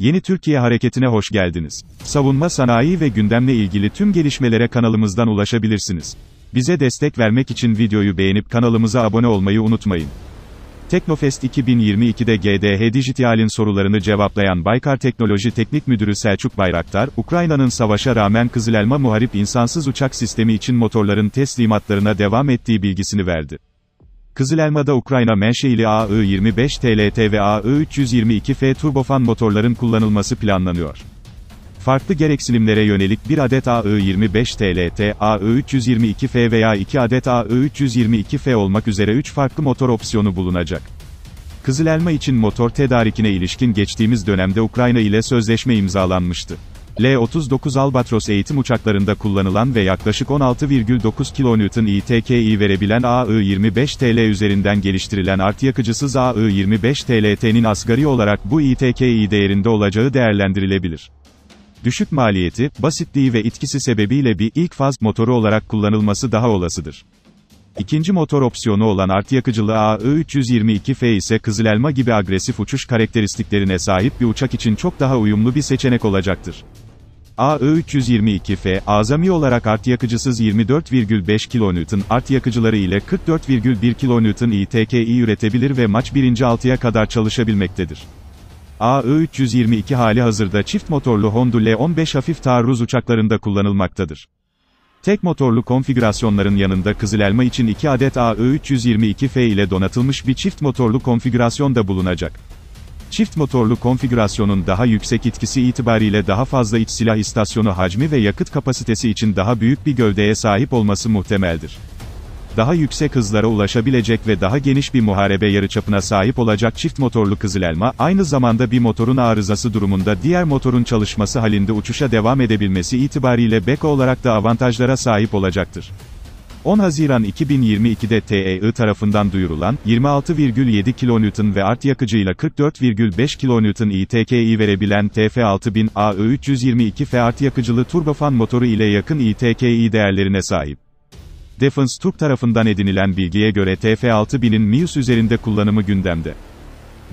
Yeni Türkiye Hareketi'ne hoş geldiniz. Savunma sanayi ve gündemle ilgili tüm gelişmelere kanalımızdan ulaşabilirsiniz. Bize destek vermek için videoyu beğenip kanalımıza abone olmayı unutmayın. Teknofest 2022'de GDH Dijital'in sorularını cevaplayan Baykar Teknoloji Teknik Müdürü Selçuk Bayraktar, Ukrayna'nın savaşa rağmen Kızılelma Muharip insansız uçak sistemi için motorların teslimatlarına devam ettiği bilgisini verdi. Kızılelma'da Ukrayna menşeili AI-25 TLT ve AI-322F turbofan motorların kullanılması planlanıyor. Farklı gereksinimlere yönelik bir adet AI-25 TLT, AI-322F veya 2 adet AI-322F olmak üzere 3 farklı motor opsiyonu bulunacak. Kızılelma için motor tedarikine ilişkin geçtiğimiz dönemde Ukrayna ile sözleşme imzalanmıştı. L-39 Albatros eğitim uçaklarında kullanılan ve yaklaşık 16,9 kilonewton ITKI e verebilen AI-25 TL üzerinden geliştirilen art yakıcısız AI-25 TLT'nin asgari olarak bu ITKI e değerinde olacağı değerlendirilebilir. Düşük maliyeti, basitliği ve itkisi sebebiyle bir ilk faz motoru olarak kullanılması daha olasıdır. İkinci motor opsiyonu olan art yakıcılı ai 322 f ise kızıl elma gibi agresif uçuş karakteristiklerine sahip bir uçak için çok daha uyumlu bir seçenek olacaktır. AE322F azami olarak art yakıcısız 24,5 kN art yakıcıları ile 44,1 kN ITKI üretebilir ve maç 1. 6'ya kadar çalışabilmektedir. AE322 hali hazırda çift motorlu Honda L15 hafif taarruz uçaklarında kullanılmaktadır. Tek motorlu konfigürasyonların yanında Kızıl Elma için 2 adet AE322F ile donatılmış bir çift motorlu konfigürasyon da bulunacak. Çift motorlu konfigürasyonun daha yüksek etkisi itibariyle daha fazla iç silah istasyonu hacmi ve yakıt kapasitesi için daha büyük bir gövdeye sahip olması muhtemeldir. Daha yüksek hızlara ulaşabilecek ve daha geniş bir muharebe yarıçapına sahip olacak çift motorlu Kızıl Elma, aynı zamanda bir motorun arızası durumunda diğer motorun çalışması halinde uçuşa devam edebilmesi itibariyle beko olarak da avantajlara sahip olacaktır. 10 Haziran 2022'de TEI tarafından duyurulan, 26,7 kN ve art yakıcıyla 44,5 kN ITK'yi verebilen TF6000 AE322F art yakıcılı turbofan motoru ile yakın ITK'yi e değerlerine sahip. Defense Turk tarafından edinilen bilgiye göre TF6000'in Mius üzerinde kullanımı gündemde.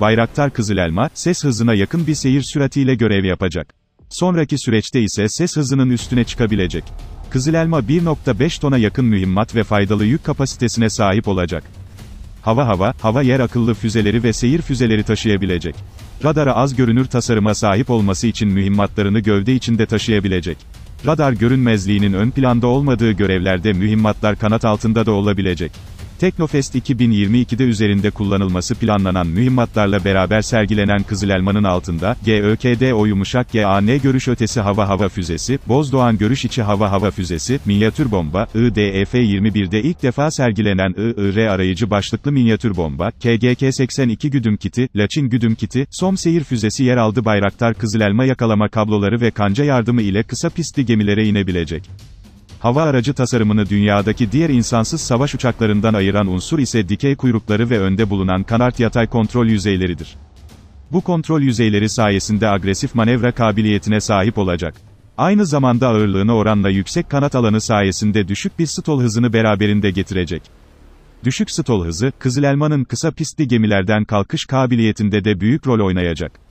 Bayraktar Kızıl Elma, ses hızına yakın bir seyir süratiyle görev yapacak. Sonraki süreçte ise ses hızının üstüne çıkabilecek. Kızılelma 1.5 tona yakın mühimmat ve faydalı yük kapasitesine sahip olacak. Hava hava, hava yer akıllı füzeleri ve seyir füzeleri taşıyabilecek. Radara az görünür tasarıma sahip olması için mühimmatlarını gövde içinde taşıyabilecek. Radar görünmezliğinin ön planda olmadığı görevlerde mühimmatlar kanat altında da olabilecek. Teknofest 2022'de üzerinde kullanılması planlanan mühimmatlarla beraber sergilenen Kızıl Elma'nın altında, GÖKD o yumuşak GAN görüş ötesi hava hava füzesi, Bozdoğan görüş içi hava hava füzesi, minyatür bomba, IDF-21'de ilk defa sergilenen IIR arayıcı başlıklı minyatür bomba, KGK-82 güdüm kiti, Laçin güdüm kiti, SOM seyir füzesi yer aldı Bayraktar Kızıl Elma yakalama kabloları ve kanca yardımı ile kısa pistli gemilere inebilecek. Hava aracı tasarımını dünyadaki diğer insansız savaş uçaklarından ayıran unsur ise dikey kuyrukları ve önde bulunan kanart yatay kontrol yüzeyleridir. Bu kontrol yüzeyleri sayesinde agresif manevra kabiliyetine sahip olacak. Aynı zamanda ağırlığına oranla yüksek kanat alanı sayesinde düşük bir stol hızını beraberinde getirecek. Düşük stol hızı, Kızıl Elma'nın kısa pistli gemilerden kalkış kabiliyetinde de büyük rol oynayacak.